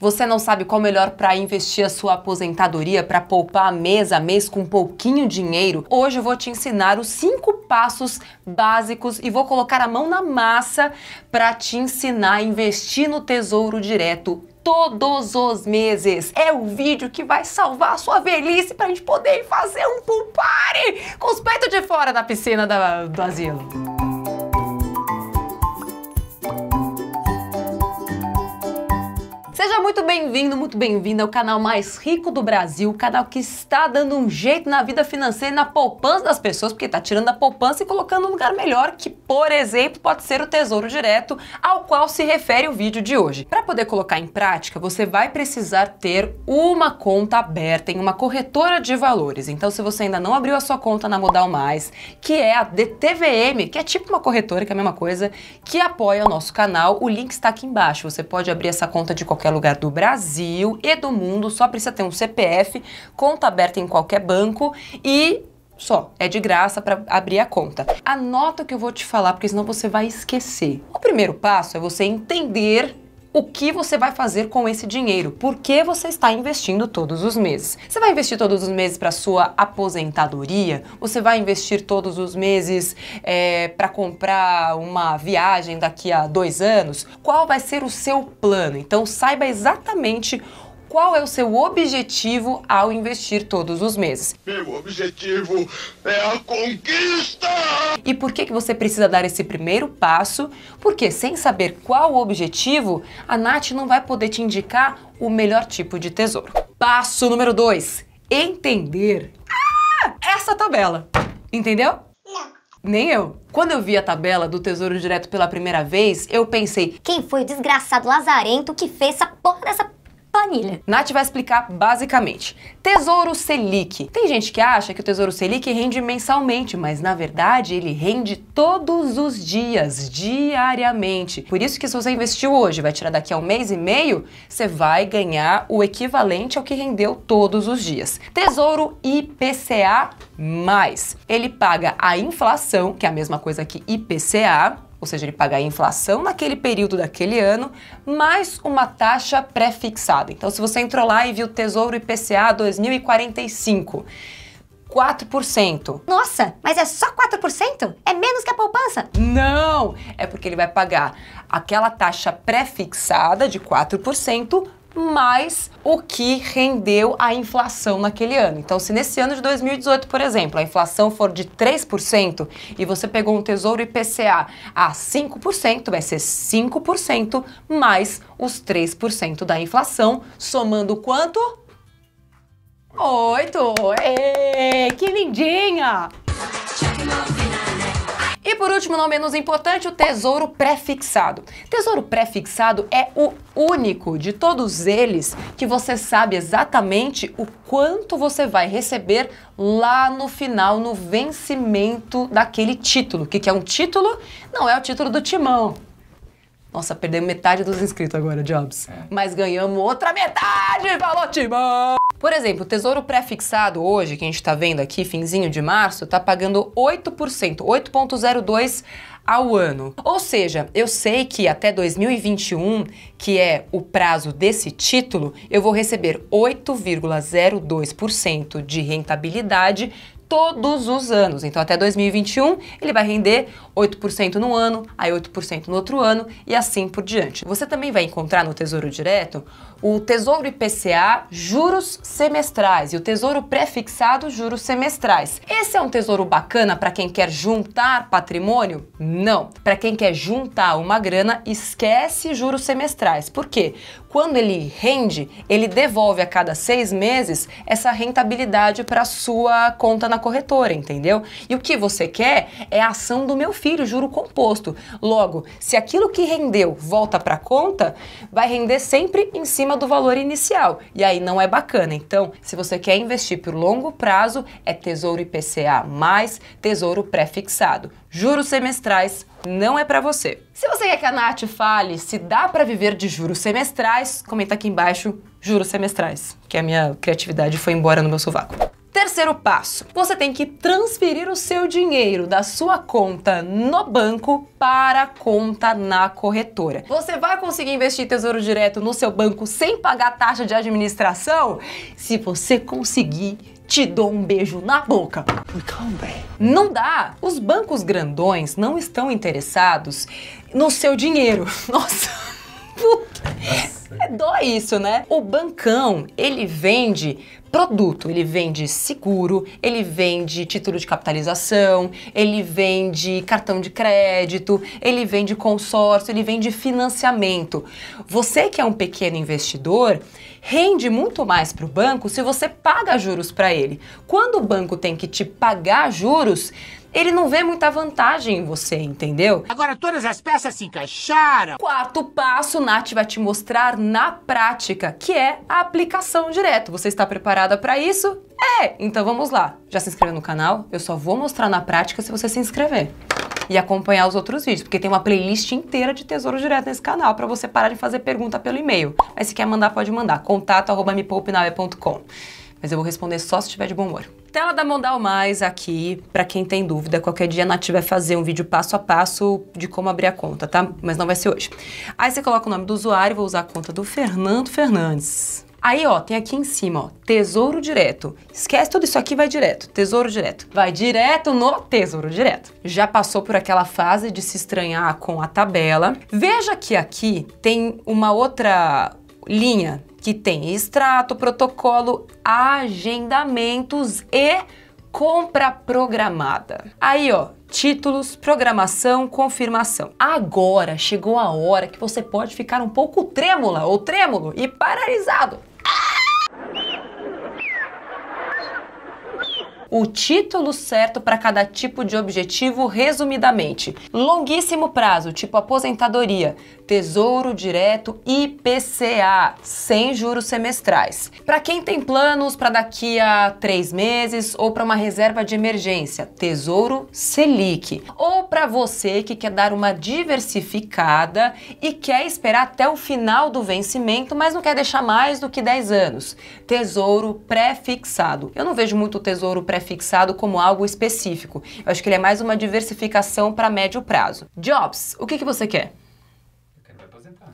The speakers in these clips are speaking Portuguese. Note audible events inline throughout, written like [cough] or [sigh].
Você não sabe qual melhor para investir a sua aposentadoria, para poupar mês a mês com um pouquinho dinheiro? Hoje eu vou te ensinar os cinco passos básicos e vou colocar a mão na massa para te ensinar a investir no Tesouro Direto todos os meses. É o vídeo que vai salvar a sua velhice para a gente poder fazer um pool party com os peitos de fora da piscina da, do asilo. Seja muito bem-vindo, muito bem-vinda ao canal mais rico do Brasil, o canal que está dando um jeito na vida financeira e na poupança das pessoas, porque está tirando a poupança e colocando um lugar melhor, que, por exemplo, pode ser o Tesouro Direto, ao qual se refere o vídeo de hoje. Para poder colocar em prática, você vai precisar ter uma conta aberta em uma corretora de valores. Então, se você ainda não abriu a sua conta na Modal Mais, que é a DTVM, que é tipo uma corretora, que é a mesma coisa, que apoia o nosso canal, o link está aqui embaixo. Você pode abrir essa conta de qualquer lugar do Brasil e do mundo, só precisa ter um CPF, conta aberta aberta em qualquer banco e só, é de graça para abrir a conta. Anota o que eu vou te falar, porque senão você vai esquecer. O primeiro passo é você entender o que você vai fazer com esse dinheiro, por que você está investindo todos os meses. Você vai investir todos os meses para sua aposentadoria? Você vai investir todos os meses é, para comprar uma viagem daqui a dois anos? Qual vai ser o seu plano? Então saiba exatamente qual é o seu objetivo ao investir todos os meses. Meu objetivo é a conquista! E por que, que você precisa dar esse primeiro passo? Porque sem saber qual o objetivo, a Nath não vai poder te indicar o melhor tipo de tesouro. Passo número 2. Entender ah, essa tabela. Entendeu? Não. Nem eu. Quando eu vi a tabela do Tesouro Direto pela primeira vez, eu pensei: quem foi o desgraçado lazarento que fez essa porra dessa planilha. Nath vai explicar basicamente. Tesouro Selic. Tem gente que acha que o Tesouro Selic rende mensalmente, mas na verdade ele rende todos os dias, diariamente. Por isso que se você investiu hoje, vai tirar daqui a um mês e meio, você vai ganhar o equivalente ao que rendeu todos os dias. Tesouro IPCA+. Ele paga a inflação, que é a mesma coisa que IPCA, ou seja, ele paga a inflação naquele período daquele ano, mais uma taxa pré-fixada. Então, se você entrou lá e viu Tesouro IPCA 2045, 4%. Nossa, mas é só 4%? É menos que a poupança? Não! É porque ele vai pagar aquela taxa pré-fixada de 4% mais o que rendeu a inflação naquele ano. Então, se nesse ano de 2018, por exemplo, a inflação for de 3% e você pegou um tesouro IPCA a 5%, vai ser 5% mais os 3% da inflação, somando quanto? Oito! Ê, que lindinha! último, não menos importante, o tesouro prefixado. Tesouro prefixado é o único de todos eles que você sabe exatamente o quanto você vai receber lá no final, no vencimento daquele título. O que, que é um título? Não é o título do timão, nossa, perdemos metade dos inscritos agora, Jobs. É. Mas ganhamos outra metade! Falou, Timão! Por exemplo, o Tesouro Prefixado hoje, que a gente está vendo aqui, finzinho de março, está pagando 8%, 8,02% ao ano. Ou seja, eu sei que até 2021, que é o prazo desse título, eu vou receber 8,02% de rentabilidade todos os anos. Então, até 2021, ele vai render 8% no ano, aí 8% no outro ano e assim por diante. Você também vai encontrar no Tesouro Direto o Tesouro IPCA juros semestrais e o Tesouro Prefixado juros semestrais. Esse é um tesouro bacana para quem quer juntar patrimônio? Não. Para quem quer juntar uma grana, esquece juros semestrais. Por quê? Quando ele rende, ele devolve a cada seis meses essa rentabilidade para sua conta na corretora, entendeu? E o que você quer é a ação do meu filho, juro composto. Logo, se aquilo que rendeu volta para conta, vai render sempre em cima do valor inicial. E aí não é bacana. Então, se você quer investir por longo prazo, é Tesouro IPCA mais Tesouro pré-fixado. Juros semestrais não é para você. Se você quer que a Nath fale se dá para viver de juros semestrais, comenta aqui embaixo juros semestrais, que a minha criatividade foi embora no meu sovaco. Terceiro passo: você tem que transferir o seu dinheiro da sua conta no banco para a conta na corretora. Você vai conseguir investir Tesouro Direto no seu banco sem pagar taxa de administração? Se você conseguir te dou um beijo na boca. Não dá. Os bancos grandões não estão interessados no seu dinheiro. [laughs] Nossa. Puta. É dó isso, né? O bancão, ele vende produto, ele vende seguro, ele vende título de capitalização, ele vende cartão de crédito, ele vende consórcio, ele vende financiamento. Você que é um pequeno investidor, rende muito mais para o banco se você paga juros para ele. Quando o banco tem que te pagar juros, ele não vê muita vantagem em você, entendeu? Agora todas as peças se encaixaram. Quarto passo, Nath vai te mostrar na prática, que é a aplicação direto. Você está preparada para isso? É! Então vamos lá. Já se inscreveu no canal? Eu só vou mostrar na prática se você se inscrever e acompanhar os outros vídeos, porque tem uma playlist inteira de Tesouro Direto nesse canal para você parar de fazer pergunta pelo e-mail. Mas se quer mandar, pode mandar. Contato arroba Mas eu vou responder só se tiver de bom humor. Tela da Mondal Mais aqui, para quem tem dúvida, qualquer dia a Nath vai fazer um vídeo passo a passo de como abrir a conta, tá? Mas não vai ser hoje. Aí você coloca o nome do usuário, vou usar a conta do Fernando Fernandes. Aí, ó, tem aqui em cima, ó, Tesouro Direto. Esquece tudo isso aqui, vai direto. Tesouro Direto. Vai direto no Tesouro Direto. Já passou por aquela fase de se estranhar com a tabela. Veja que aqui tem uma outra linha que tem extrato, protocolo, agendamentos e compra programada. Aí, ó, títulos, programação, confirmação. Agora chegou a hora que você pode ficar um pouco trêmula ou trêmulo e paralisado. o título certo para cada tipo de objetivo, resumidamente. Longuíssimo prazo, tipo aposentadoria, tesouro direto IPCA, sem juros semestrais. Para quem tem planos para daqui a três meses ou para uma reserva de emergência, tesouro Selic. Ou para você que quer dar uma diversificada e quer esperar até o final do vencimento, mas não quer deixar mais do que 10 anos, tesouro pré-fixado. Eu não vejo muito tesouro pré fixado como algo específico. Eu acho que ele é mais uma diversificação para médio prazo. Jobs, o que, que você quer?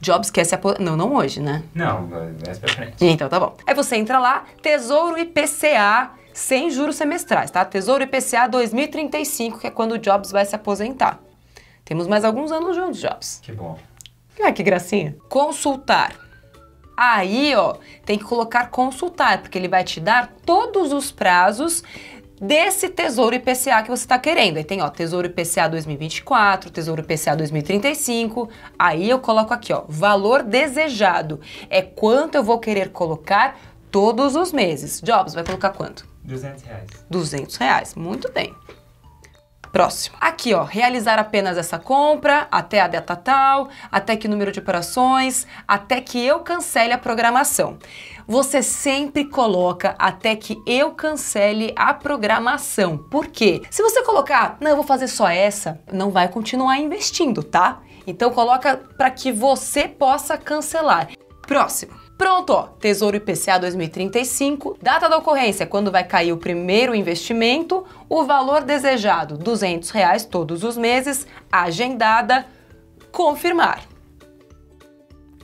Jobs quer se aposentar. Não, não hoje, né? Não, mais pra frente. Então tá bom. Aí você entra lá, Tesouro IPCA sem juros semestrais, tá? Tesouro IPCA 2035, que é quando o Jobs vai se aposentar. Temos mais alguns anos juntos, Jobs. Que bom. Ah, que gracinha. Consultar. Aí, ó, tem que colocar consultar, porque ele vai te dar todos os prazos desse Tesouro IPCA que você está querendo. Aí tem, ó, Tesouro IPCA 2024, Tesouro IPCA 2035. Aí eu coloco aqui, ó, valor desejado. É quanto eu vou querer colocar todos os meses. Jobs, vai colocar quanto? 200 reais. 200 reais, muito bem. Próximo. Aqui, ó, realizar apenas essa compra, até a data tal, até que número de operações, até que eu cancele a programação. Você sempre coloca até que eu cancele a programação. Por quê? Se você colocar, não, eu vou fazer só essa, não vai continuar investindo, tá? Então coloca para que você possa cancelar. Próximo. Pronto, ó, Tesouro IPCA 2035, data da ocorrência, quando vai cair o primeiro investimento, o valor desejado, R$ reais todos os meses, agendada, confirmar.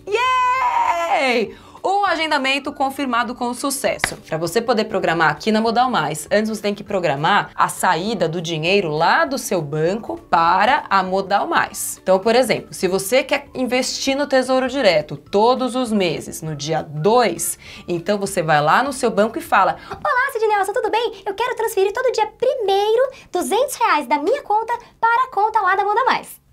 Yay! um agendamento confirmado com sucesso. Para você poder programar aqui na Modal Mais, antes você tem que programar a saída do dinheiro lá do seu banco para a Modal Mais. Então, por exemplo, se você quer investir no Tesouro Direto todos os meses, no dia 2, então você vai lá no seu banco e fala: Olá, Sidnelsa, tudo bem? Eu quero transferir todo dia primeiro 200 reais da minha conta para a conta lá da Modal Mais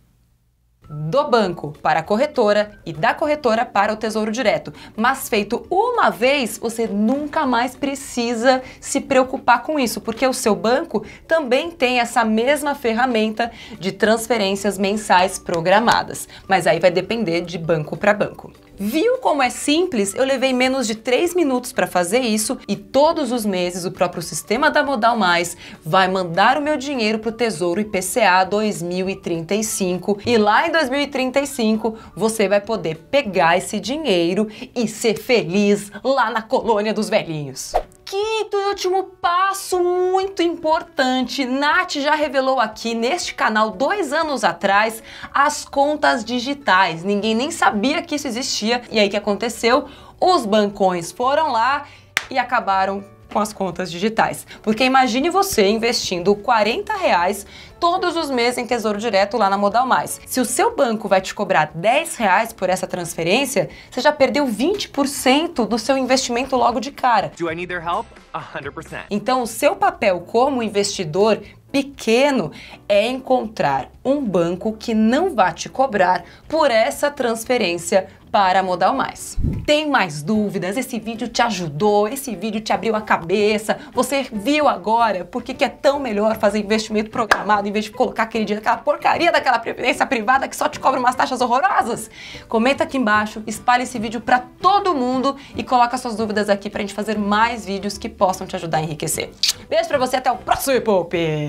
do banco para a corretora e da corretora para o Tesouro Direto. Mas feito uma vez, você nunca mais precisa se preocupar com isso, porque o seu banco também tem essa mesma ferramenta de transferências mensais programadas. Mas aí vai depender de banco para banco. Viu como é simples? Eu levei menos de 3 minutos para fazer isso e todos os meses o próprio sistema da Modal Mais vai mandar o meu dinheiro para o Tesouro IPCA 2035 e lá em 2035 você vai poder pegar esse dinheiro e ser feliz lá na colônia dos velhinhos quinto e último passo muito importante. Nath já revelou aqui neste canal dois anos atrás as contas digitais. Ninguém nem sabia que isso existia. E aí que aconteceu? Os bancões foram lá e acabaram com as contas digitais. Porque imagine você investindo 40 reais todos os meses em Tesouro Direto lá na Modal Mais. Se o seu banco vai te cobrar 10 reais por essa transferência, você já perdeu 20% do seu investimento logo de cara. Do I need their help? 100%. Então, o seu papel como investidor pequeno é encontrar um banco que não vá te cobrar por essa transferência para Modal Mais. Tem mais dúvidas? Esse vídeo te ajudou? Esse vídeo te abriu a cabeça? Você viu agora por que é tão melhor fazer investimento programado em vez de colocar aquele dinheiro, aquela porcaria daquela previdência privada que só te cobra umas taxas horrorosas? Comenta aqui embaixo, espalhe esse vídeo para todo mundo e coloca suas dúvidas aqui para a gente fazer mais vídeos que possam te ajudar a enriquecer. Beijo para você, até o próximo Poupe!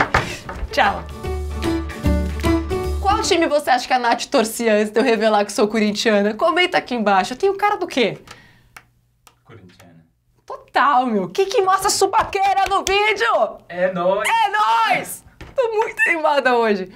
Tchau! Qual time você acha que a Nath torcia antes de eu revelar que sou corintiana? Comenta aqui embaixo. Eu tenho cara do quê? Corintiana. Total, meu. O Que que mostra subaqueira no vídeo? É nóis. É nóis! Tô muito animada hoje.